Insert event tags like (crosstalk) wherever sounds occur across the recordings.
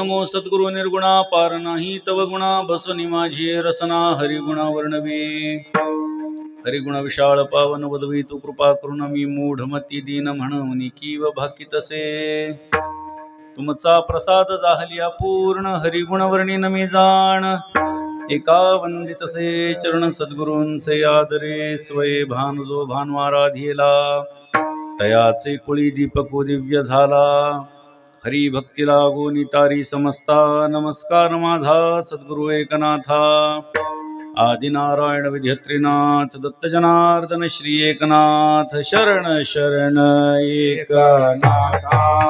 नमो सद्गुरु निर्गुणा पार नाही तव गुणा बसनी माझी रसना हरिगुणा वर्णवी हरिगुण विशाळ पावन वदवी तू कृपा करून मी मूढ मती दीन म्हण किव भाकी तसे तुमचा प्रसाद जाहलिया पूर्ण हरिगुण वर्णी मी जाण एका वंदितसे चरण सद्गुरूंचे आदरे स्वय भान जो भानवारा तयाचे कुळी दीपको दिव्य झाला हरी लागू नितारी समस्ता नमस्कार माझा सद्गुरु एकनाथा आदिनारायण विध्यत्रिनाथ दत्त जनार्दन श्री एकनाथ शरण शरण एकनाथा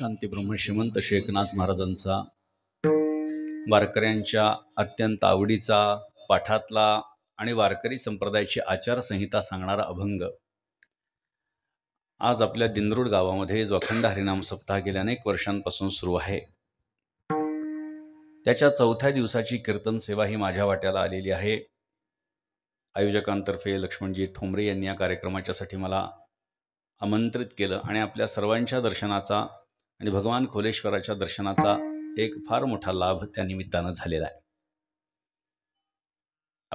शांती ब्रह्म श्रीमंत शेखनाथ महाराजांचा वारकऱ्यांच्या अत्यंत आवडीचा पाठातला आणि वारकरी संप्रदायाची आचारसंहिता सांगणारा अभंग आज आपल्या दिनरूड गावामध्ये जो अखंड हरिनाम सप्ताह गेल्या अनेक वर्षांपासून सुरू आहे त्याच्या चौथ्या दिवसाची कीर्तन सेवा ही माझ्या वाट्याला आलेली आहे आयोजकांतर्फे लक्ष्मणजी ठोंबरे यांनी या कार्यक्रमाच्यासाठी मला आमंत्रित केलं आणि आपल्या सर्वांच्या दर्शनाचा आणि भगवान खोलेश्वराच्या दर्शनाचा एक फार मोठा लाभ त्या निमित्तानं झालेला आहे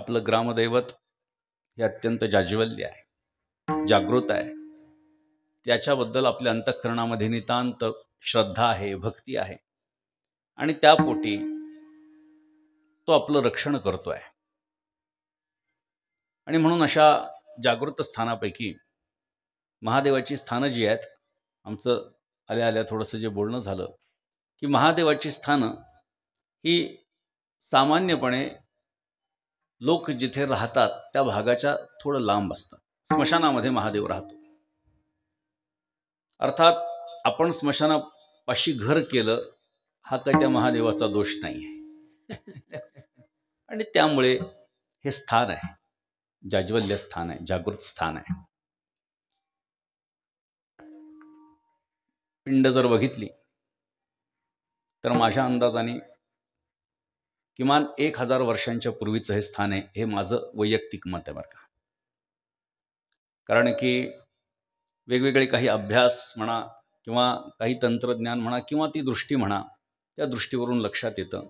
आपलं ग्रामदैवत हे अत्यंत जाज्वल्य आहे जागृत आहे त्याच्याबद्दल आपल्या अंतःकरणामध्ये नितांत श्रद्धा आहे भक्ती आहे आणि त्या पोटी तो आपलं रक्षण करतो आहे आणि म्हणून अशा जागृत स्थानापैकी महादेवाची स्थानं जी आहेत आमचं आल्या आल्या थोडंसं जे बोलणं झालं की महादेवाची स्थानं ही सामान्यपणे लोक जिथे राहतात त्या भागाच्या थोडं लांब असतात स्मशानामध्ये महादेव राहतो अर्थात आपण स्मशानापाशी घर केलं हा काही त्या महादेवाचा दोष नाही आहे (laughs) आणि त्यामुळे हे स्थान आहे जाज्वल्य स्थान आहे जागृत स्थान आहे पिंड जर बघितली तर माझ्या अंदाजाने किमान एक हजार वर्षांच्या पूर्वीचं हे स्थान आहे हे माझं वैयक्तिक मत आहे बरं का कारण की वेगवेगळे काही अभ्यास म्हणा किंवा काही तंत्रज्ञान म्हणा किंवा ती दृष्टी म्हणा त्या दृष्टीवरून लक्षात येतं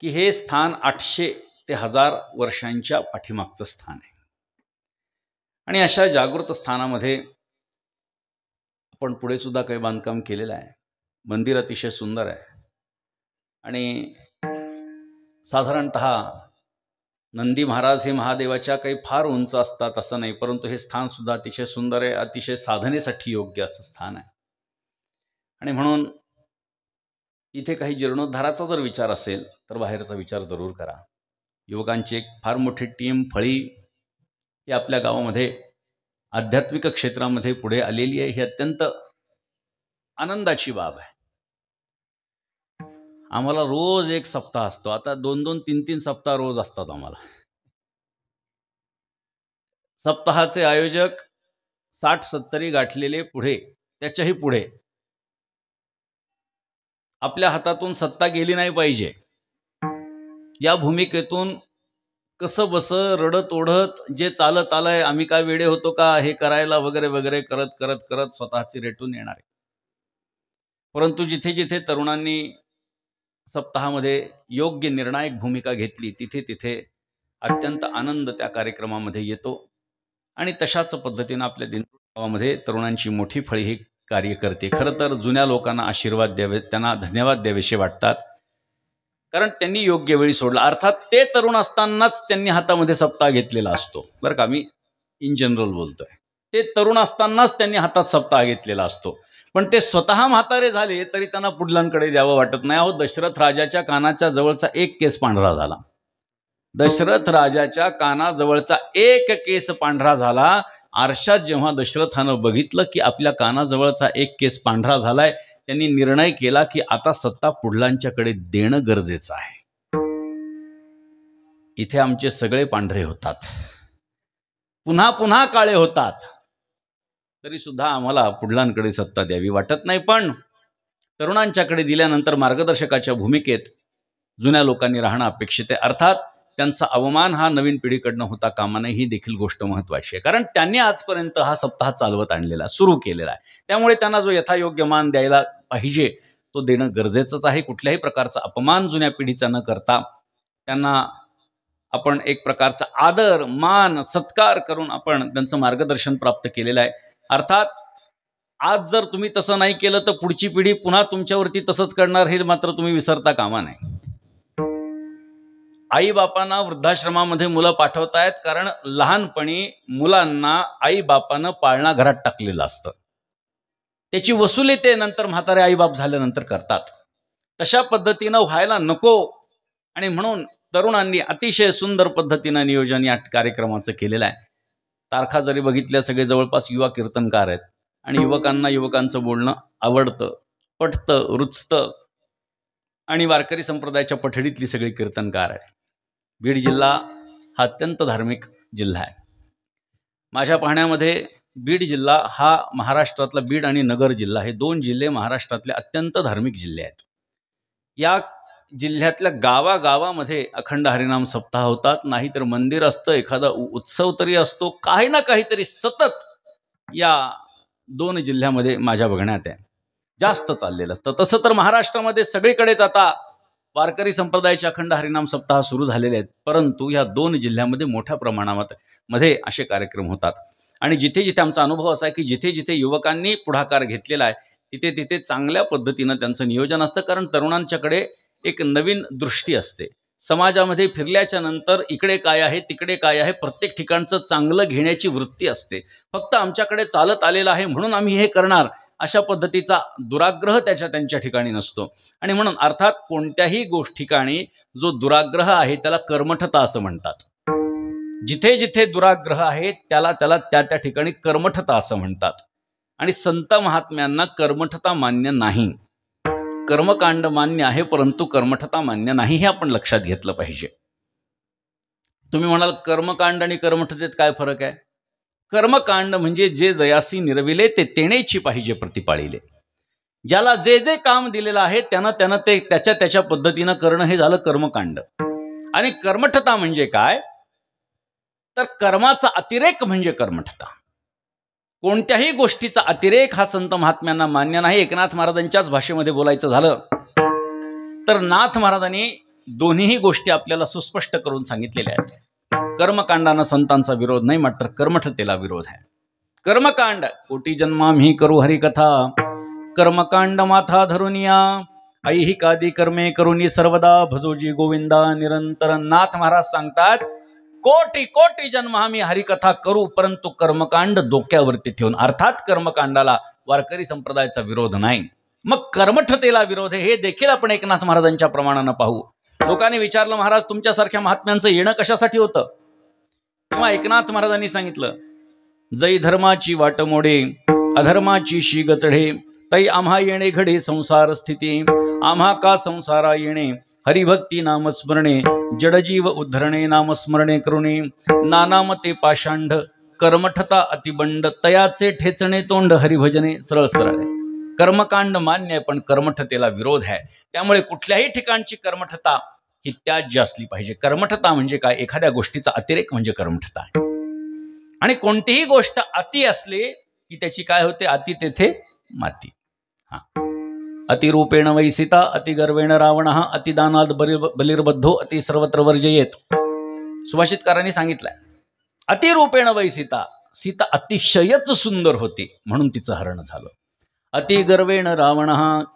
की हे स्थान आठशे ते हजार वर्षांच्या पाठीमागचं स्थान आहे आणि अशा जागृत स्थानामध्ये पण पुढे सुद्धा काही बांधकाम केलेलं आहे मंदिर अतिशय सुंदर आहे आणि साधारणत नंदी महाराज हे महादेवाच्या काही फार उंच असतात असं नाही परंतु हे स्थान सुद्धा अतिशय सुंदर आहे अतिशय साधनेसाठी योग्य असं स्थान आहे आणि म्हणून इथे काही जीर्णोद्धाराचा जर विचार असेल तर बाहेरचा विचार जरूर करा युवकांची एक फार मोठी टीम फळी ही आपल्या गावामध्ये आध्यात्मिक क्षेत्रामध्ये पुढे आलेली आहे ही अत्यंत आनंदाची बाब आहे आम्हाला रोज एक सप्ताह असतो आता दोन दोन तीन तीन सप्ताह रोज असतात आम्हाला सप्ताहाचे आयोजक साठ सत्तरी गाठलेले पुढे त्याच्याही पुढे आपल्या हातातून सत्ता गेली नाही पाहिजे या भूमिकेतून कसं बसं रडत ओढत जे चालत आलंय आम्ही काय वेळे होतो का हे करायला वगैरे वगैरे करत करत करत स्वतःची रेटून येणार आहे परंतु जिथे जिथे तरुणांनी सप्ताहामध्ये योग्य निर्णायक भूमिका घेतली तिथे तिथे अत्यंत आनंद त्या कार्यक्रमामध्ये येतो आणि तशाच पद्धतीनं आपल्या गावामध्ये तरुणांची मोठी फळी ही कार्य करते खरं तर जुन्या लोकांना आशीर्वाद द्यावे त्यांना धन्यवाद द्यावेसे वाटतात कारण त्यांनी योग्य वेळी सोडला अर्थात ते तरुण असतानाच त्यांनी हातामध्ये सप्ताह घेतलेला असतो बरं का मी इन जनरल बोलतोय ते तरुण असतानाच त्यांनी हातात सप्ताह घेतलेला असतो पण ते स्वतः म्हातारे झाले तरी त्यांना पुढल्यांकडे द्यावं वाटत नाही अहो दशरथ राजाच्या कानाच्या जवळचा एक केस पांढरा झाला दशरथ राजाच्या कानाजवळचा एक केस पांढरा झाला आरशात जेव्हा दशरथानं बघितलं की आपल्या कानाजवळचा एक केस पांढरा झालाय त्यांनी निर्णय केला की आता सत्ता पुढलांच्याकडे देणं गरजेचं आहे इथे आमचे सगळे पांढरे होतात पुन्हा पुन्हा काळे होतात तरी सुद्धा आम्हाला पुढलांकडे सत्ता द्यावी वाटत नाही पण तरुणांच्याकडे दिल्यानंतर मार्गदर्शकाच्या भूमिकेत जुन्या लोकांनी राहणं अपेक्षित आहे अर्थात त्यांचा अवमान हा नवीन पिढीकडनं होता कामा नाही ही देखील गोष्ट महत्त्वाची आहे कारण त्यांनी आजपर्यंत हा सप्ताह चालवत आणलेला सुरू केलेला आहे त्यामुळे त्यांना जो यथायोग्य मान द्यायला पाहिजे तो देणं गरजेचंच आहे कुठल्याही प्रकारचा अपमान जुन्या पिढीचा न करता त्यांना आपण एक प्रकारचा आदर मान सत्कार करून आपण त्यांचं मार्गदर्शन प्राप्त केलेलं आहे अर्थात आज जर तुम्ही तसं नाही केलं तर पुढची पिढी पुन्हा तुमच्यावरती तसंच करणार हे मात्र तुम्ही विसरता कामा नाही आई बापांना वृद्धाश्रमामध्ये मुलं पाठवतायत कारण लहानपणी मुलांना आई आईबापानं पाळणा घरात टाकलेलं असतं त्याची वसुली ते नंतर म्हातारे आईबाप झाल्यानंतर करतात तशा पद्धतीनं व्हायला नको आणि म्हणून तरुणांनी अतिशय सुंदर पद्धतीनं नियोजन या कार्यक्रमाचं केलेलं आहे तारखा जरी बघितल्या सगळे जवळपास युवा कीर्तनकार आहेत आणि हो. युवकांना युवकांचं बोलणं आवडतं पटतं रुचतं आणि वारकरी संप्रदायाच्या पठडीतली सगळी कीर्तनकार आहे बीड जिल्हा हा अत्यंत धार्मिक जिल्हा आहे माझ्या पाहण्यामध्ये बीड जिल्हा हा महाराष्ट्रातला बीड आणि नगर जिल्हा हे दोन जिल्हे महाराष्ट्रातले अत्यंत धार्मिक जिल्हे आहेत या जिल्ह्यातल्या गावागावामध्ये अखंड हरिनाम सप्ताह होतात नाहीतर मंदिर असतं एखादा उत्सव तरी असतो काही ना काहीतरी सतत या दोन जिल्ह्यामध्ये माझ्या बघण्यात आहे जास्त चाललेलं असतं तसं तर महाराष्ट्रामध्ये सगळीकडेच आता वारकरी संप्रदायाचे अखंड हरिनाम सप्ताह सुरू झालेले आहेत परंतु ह्या दोन जिल्ह्यामध्ये मोठ्या प्रमाणामध्ये मध्ये असे कार्यक्रम होतात आणि जिथे जिथे आमचा अनुभव असा आहे की जिथे जिथे युवकांनी पुढाकार घेतलेला आहे तिथे तिथे चांगल्या पद्धतीनं त्यांचं नियोजन असतं कारण तरुणांच्याकडे एक नवीन दृष्टी असते समाजामध्ये फिरल्याच्या नंतर इकडे काय आहे तिकडे काय आहे प्रत्येक ठिकाणचं चांगलं घेण्याची वृत्ती असते फक्त आमच्याकडे चालत आलेलं आहे म्हणून आम्ही हे करणार अशा पद्धतीचा दुराग्रह त्याच्या त्यांच्या ठिकाणी नसतो आणि म्हणून अर्थात कोणत्याही गोष्ट ठिकाणी जो दुराग्रह आहे त्याला कर्मठता असं म्हणतात जिथे जिथे दुराग्रह आहे त्याला त्याला त्या त्या ठिकाणी कर्मठता असं म्हणतात आणि संत महात्म्यांना कर्मठता मान्य नाही कर्मकांड मान्य आहे परंतु कर्मठता मान्य नाही हे आपण लक्षात घेतलं पाहिजे तुम्ही म्हणाल कर्मकांड आणि कर्मठतेत काय फरक आहे कर्मकांड म्हणजे जे जयासी निरविले ते तेनेची पाहिजे प्रतिपाळीले ज्याला जे जे काम दिलेलं आहे त्यानं त्यानं ते त्याच्या त्याच्या पद्धतीनं करणं हे झालं कर्मकांड आणि कर्मठता म्हणजे काय तर कर्माचा अतिरेक म्हणजे कर्मठता कोणत्याही गोष्टीचा अतिरेक हा संत महात्म्यांना मान्य नाही एकनाथ महाराजांच्याच भाषेमध्ये बोलायचं झालं तर नाथ महाराजांनी दोन्हीही गोष्टी आपल्याला सुस्पष्ट करून सांगितलेल्या आहेत कर्मकांडानं संतांचा विरोध नाही मात्र कर्मठतेला विरोध आहे कर्मकांड कोटी मी करू हरिकथा कर्मकांड माथा धरुनिया ऐहिकादी कर्मे करुणी सर्वदा भजोजी गोविंदा निरंतर नाथ महाराज सांगतात कोटी कोटी जन्म आम्ही हरिकथा करू परंतु कर्मकांड डोक्यावरती ठेवून अर्थात कर्मकांडाला वारकरी संप्रदायाचा विरोध नाही मग कर्मठतेला विरोध हे देखील आपण एकनाथ महाराजांच्या प्रमाणानं पाहू लोकांनी विचारलं महाराज तुमच्यासारख्या महात्म्यांचं येणं कशासाठी होतं तेव्हा एकनाथ महाराजांनी सांगितलं जई धर्माची वाट मोडे अधर्माची शी गचढे तई आम्हा येणे घडे संसार स्थिती आम्हा का संसारा येणे हरिभक्ती नामस्मरणे जडजीव उद्धरणे नामस्मरणे करुणे नानामते पाषांड कर्मठता अतिबंड तयाचे ठेचणे तोंड हरिभजने सरळ सरळ कर्मकांड मान्य आहे पण कर्मठतेला विरोध आहे त्यामुळे कुठल्याही ठिकाणची कर्मठता ही त्याज्य असली पाहिजे कर्मठता म्हणजे काय एखाद्या गोष्टीचा अतिरेक म्हणजे कर्मठता आणि कोणतीही गोष्ट अति असली की त्याची काय होते अति तेथे माती हा अतिरूपेण वैसिता अतिगर्वेण रावण हा अति बलि बलिर्बद्धो अति सर्वत्र वर्जयेत सुभाषितकारांनी सांगितलंय अतिरूपेण वैसिता सीता अतिशयच सुंदर होती म्हणून तिचं हरण झालं अतिगर्वेण रावण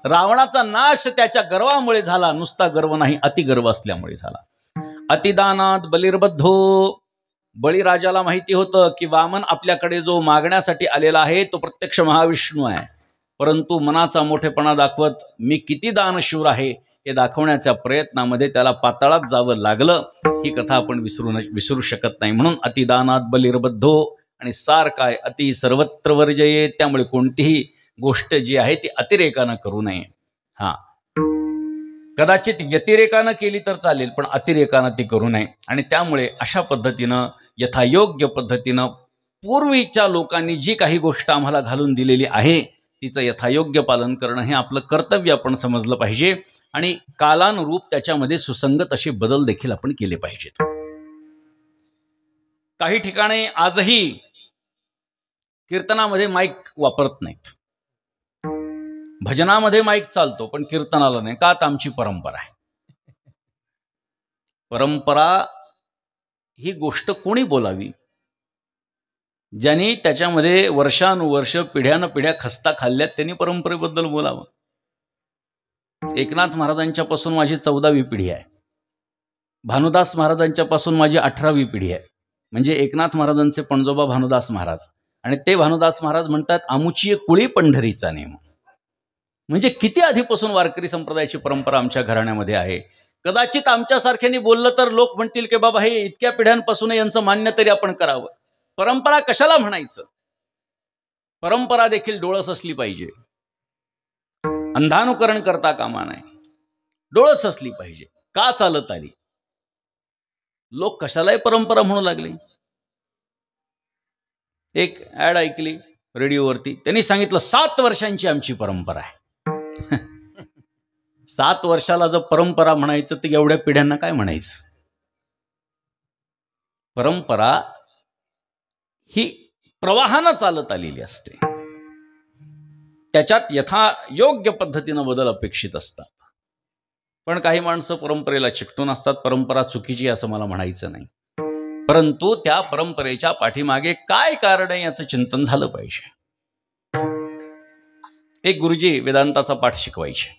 रावणाचा नाश त्याच्या गर्वामुळे झाला नुसता गर्व नाही अतिगर्व असल्यामुळे झाला अतिदानात बलिर्बद्धो बळीराजाला माहिती होतं की वामन आपल्याकडे जो मागण्यासाठी आलेला आहे तो प्रत्यक्ष महाविष्णू आहे परंतु मनाचा मोठेपणा दाखवत मी किती दानशूर आहे हे दाखवण्याच्या प्रयत्नामध्ये त्याला पाताळात जावं लागलं ही कथा आपण विसरू विसरू शकत नाही म्हणून अतिदानात बलिर्बद्धो आणि सार काय अति सर्वत्र वर्जये त्यामुळे कोणतीही गोष्ट जी आहे ती अतिरेकानं करू नये हा कदाचित व्यतिरेकानं केली तर चालेल पण अतिरेकानं ती करू नये आणि त्यामुळे अशा पद्धतीनं यथायोग्य पद्धतीनं पूर्वीच्या लोकांनी जी काही गोष्ट आम्हाला घालून दिलेली आहे तिचं यथायोग्य पालन करणं हे आपलं कर्तव्य आपण समजलं पाहिजे आणि कालानुरूप त्याच्यामध्ये सुसंगत असे बदल देखील आपण केले पाहिजेत काही ठिकाणी आजही कीर्तनामध्ये माईक वापरत नाहीत भजनामध्ये माईक चालतो पण कीर्तनाला नाही का तर आमची परंपरा आहे परंपरा ही गोष्ट कोणी बोलावी ज्यांनी त्याच्यामध्ये वर्षानुवर्ष पिढ्यानं पिढ्या खस्ता खाल्ल्यात त्यांनी परंपरेबद्दल बोलावं एकनाथ महाराजांच्या पासून माझी चौदावी पिढी आहे भानुदास महाराजांच्या पासून माझी अठरावी पिढी आहे म्हणजे एकनाथ महाराजांचे पणजोबा भानुदास महाराज आणि ते भानुदास महाराज म्हणतात आमुची कुळी पंढरीचा नेम म्हणजे किती आधीपासून वारकरी संप्रदायाची परंपरा आमच्या घराण्यामध्ये आहे कदाचित आमच्यासारख्याने बोललं तर लोक म्हणतील की बाबा हे इतक्या पिढ्यांपासून यांचं मान्य तरी आपण करावं परंपरा कशाला म्हणायचं परंपरा देखील डोळस असली पाहिजे अंधानुकरण करता कामा नाही डोळस असली पाहिजे का चालत आली लोक कशालाही परंपरा म्हणू लागले एक ऍड ऐकली रेडिओवरती त्यांनी सांगितलं सात वर्षांची आमची परंपरा आहे सात वर्षाला जर परंपरा म्हणायचं तर एवढ्या पिढ्यांना काय म्हणायचं परंपरा ही प्रवाहानं चालत आलेली असते त्याच्यात यथा योग्य पद्धतीनं बदल अपेक्षित असतात पण काही माणसं परंपरेला चिकटून असतात परंपरा चुकीची असं मला म्हणायचं नाही परंतु त्या परंपरेच्या पाठीमागे काय कारण आहे याचं चिंतन झालं पाहिजे एक गुरुजी वेदांताचा पाठ शिकवायचे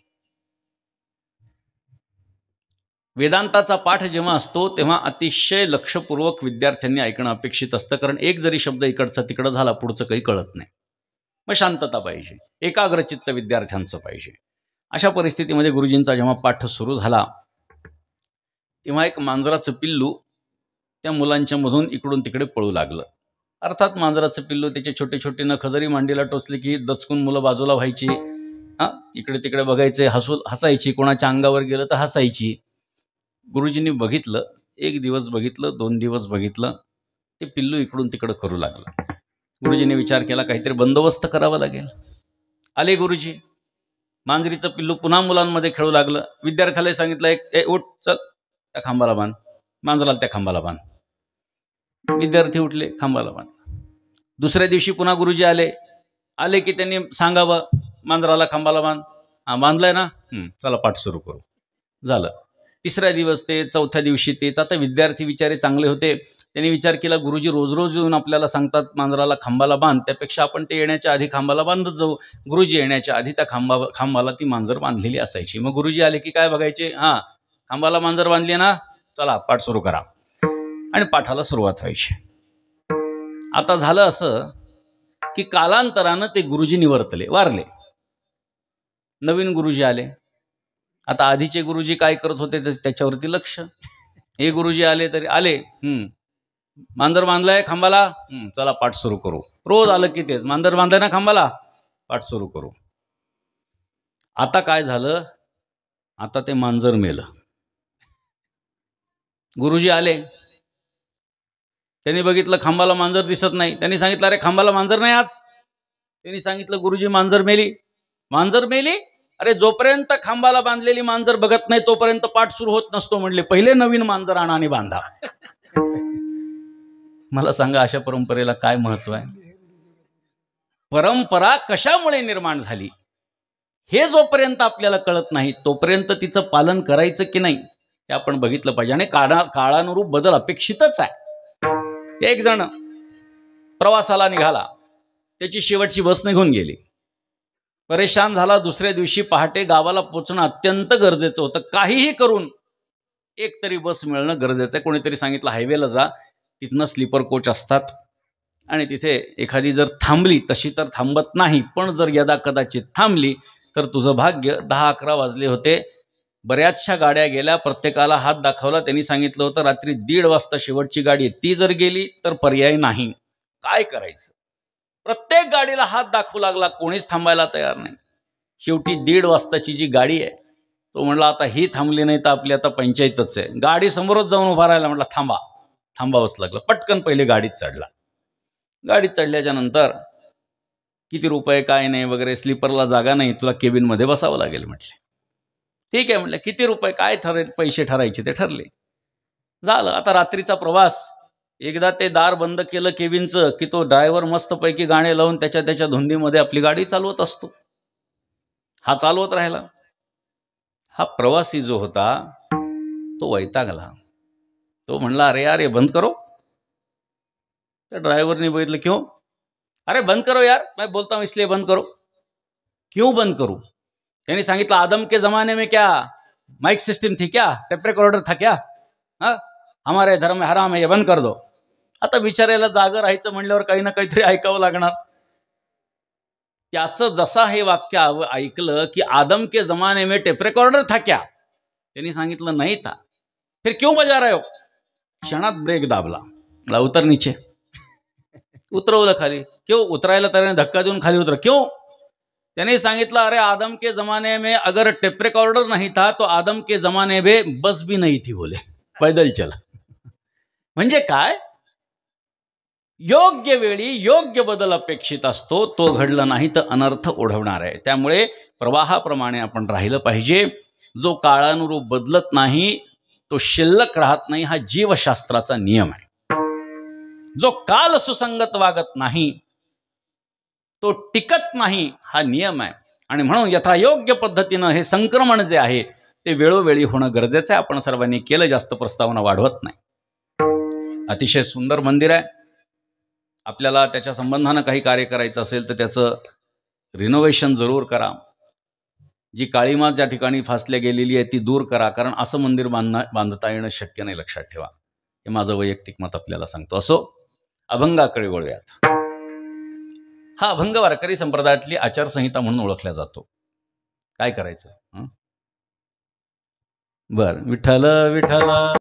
वेदांताचा पाठ जेव्हा असतो तेव्हा अतिशय लक्षपूर्वक विद्यार्थ्यांनी ऐकणं अपेक्षित असतं कारण एक जरी शब्द इकडचा तिकडं झाला पुढचं काही कळत नाही मग शांतता पाहिजे एकाग्रचित्त विद्यार्थ्यांचं पाहिजे अशा परिस्थितीमध्ये गुरुजींचा जेव्हा पाठ सुरू झाला तेव्हा एक मांजराचं पिल्लू त्या मुलांच्या मधून इकडून तिकडे पळू लागलं अर्थात मांजराचं पिल्लू त्याचे छोटे छोटे न खजरी मांडीला टोचले की दचकून मुलं बाजूला व्हायची हां इकडे तिकडे बघायचे हसू हसायची कोणाच्या अंगावर गेलं तर हसायची गुरुजींनी बघितलं एक दिवस बघितलं दोन दिवस बघितलं ते पिल्लू इकडून तिकडं करू लागलं गुरुजीने विचार केला काहीतरी बंदोबस्त करावा लागेल आले गुरुजी मांजरीचं पिल्लू पुन्हा मुलांमध्ये खेळू लागलं विद्यार्थ्याला सांगितलं एक ए उठ चल त्या खांबाला बांध मांजराला त्या खांबाला बांध विद्यार्थी उठले खांबाला बांध दुसऱ्या दिवशी पुन्हा गुरुजी आले आले की त्यांनी सांगावं मांजराला खांबाला बांध हां बांधलाय ना चला पाठ सुरू करू झालं तिसरा दिवस ते चौथ्या दिवशी तेच आता विद्यार्थी विचारे चांगले होते त्यांनी विचार केला गुरुजी रोज रोज येऊन आपल्याला सांगतात मांजराला खांबाला बांध त्यापेक्षा आपण ते येण्याच्या आधी खांबाला बांधत जाऊ गुरुजी येण्याच्या आधी त्या खांबा खांबाला ती मांजर बांधलेली असायची मग गुरुजी आले की काय बघायचे हां खांबाला मांजर बांधली ना चला पाठ सुरू करा आणि पाठाला सुरुवात व्हायची आता झालं असं की कालांतरानं ते गुरुजी निवर्तले वारले नवीन गुरुजी आले आता आधीचे गुरुजी काय करत होते त्याच्यावरती लक्ष हे गुरुजी आले तरी आले हम्म मांजर बांधलाय खांबाला चला पाठ सुरू करू रोज आलं की तेच मांजर बांधलाय ना खांबाला पाठ सुरू करू आता काय झालं आता ते मांजर मेलं गुरुजी आले त्यांनी बघितलं खांबाला मांजर दिसत नाही त्यांनी सांगितलं अरे खांबाला मांजर नाही आज त्यांनी सांगितलं गुरुजी मांजर मेली मांजर मेली अरे जोपर्यंत खांबाला बांधलेली मांजर बघत नाही तोपर्यंत पाठ सुरू होत नसतो म्हणले पहिले नवीन मांजर आणा आणि बांधा मला सांगा अशा परंपरेला काय महत्व आहे परंपरा कशामुळे निर्माण झाली हे जोपर्यंत आपल्याला कळत नाही तोपर्यंत तिचं पालन करायचं की नाही हे आपण बघितलं पाहिजे आणि काळा काळानुरूप बदल अपेक्षितच आहे एक जण प्रवासाला निघाला त्याची शेवटची बस निघून गेली परेशान झाला दुसऱ्या दिवशी पहाटे गावाला पोचणं अत्यंत गरजेचं होतं काहीही करून एक तरी बस मिळणं गरजेचं आहे कोणीतरी सांगितलं हायवेला जा तिथनं स्लीपर कोच असतात आणि तिथे एखादी जर थांबली तशी तर थांबत नाही पण जर यदा कदाचित थांबली तर तुझं भाग्य दहा अकरा वाजले होते बऱ्याचशा गाड्या गेल्या प्रत्येकाला हात दाखवला त्यांनी सांगितलं होतं रात्री दीड वाजता शेवटची गाडी ती जर गेली तर पर्याय नाही काय करायचं प्रत्येक गाडीला हात दाखवू लागला कोणीच थांबायला तयार नाही शेवटी दीड वाजताची जी गाडी आहे तो म्हटला आता ही थांबली नाही तर आपली आता पंचायतच आहे गाडी समोरच जाऊन उभा राहायला म्हटलं थांबा थांबावंच लागलं पटकन पहिले गाडीत चढला गाडीत चढल्याच्या नंतर किती रुपये काय नाही वगैरे स्लीपरला जागा नाही तुला केबिनमध्ये बसावं लागेल म्हटले ठीक आहे म्हटलं किती रुपये काय ठरेल पैसे ठरायचे ते ठरले झालं आता रात्रीचा प्रवास एकदा ते दार बंद केलं केविनचं की तो ड्रायव्हर मस्तपैकी गाणे लावून त्याच्या त्याच्या धुंदीमध्ये आपली गाडी चालवत असतो हा चालवत राहिला हा प्रवासी जो होता तो वैतागला तो म्हणला अरे अरे बंद करो त्या ड्रायव्हरने बघितलं क्यों अरे बंद करो यार मैं बोलता हूं इसलिए बंद करो क्यों बंद करू त्यांनी सांगितलं आदम के जमाने में क्या माइक सिस्टम थी क्या टेप रेकॉर्डर था क्या हा हमारे धर्म हराम है ये बंद कर दो आता विचारायला जागा राहायचं म्हणल्यावर काही ना काहीतरी ऐकावं लागणार त्याचं जसा हे वाक्य ऐकलं की आदम के जमाने में टेप रेकॉर्डर था क्या त्यांनी सांगितलं नाही था फिर क्यों बजा रहे हो क्षणात ब्रेक दाबला उतर नीचे उतरवलं खाली क्यों उतरायला तर धक्का देऊन खाली उतर क्यों त्याने सांगितलं अरे आदम के जमाने में अगर टेप रेकॉर्डर नहीं था तो आदम के जमाने में बस भी नाही थी बोले पैदल चला म्हणजे काय योग्य वेळी योग्य बदल अपेक्षित असतो तो घडला नाही तर अनर्थ ओढवणार आहे त्यामुळे प्रवाहाप्रमाणे आपण राहिलं पाहिजे जो काळानुरूप बदलत नाही तो शिल्लक राहत नाही हा जीवशास्त्राचा नियम आहे जो काल सुसंगत वागत नाही तो टिकत नाही हा नियम आहे आणि म्हणून यथायोग्य पद्धतीनं हे संक्रमण जे आहे ते वेळोवेळी होणं गरजेचं आहे आपण सर्वांनी केलं जास्त प्रस्तावना वाढवत नाही अतिशय सुंदर मंदिर आहे आपल्याला त्याच्या संबंधानं काही कार्य करायचं असेल तर त्याचं रिनोव्हेशन जरूर करा जी काळीमा ज्या ठिकाणी फासल्या गेलेली आहे ती दूर करा कारण असं मंदिर बांधणं बांधता येणं शक्य नाही लक्षात ठेवा हे माझं वैयक्तिक मत आपल्याला सांगतो असो अभंगाकडे वळूयात हा अभंग वारकरी संप्रदायातली आचारसंहिता म्हणून ओळखला जातो काय करायचं बर विठ्ठल विठ्ठल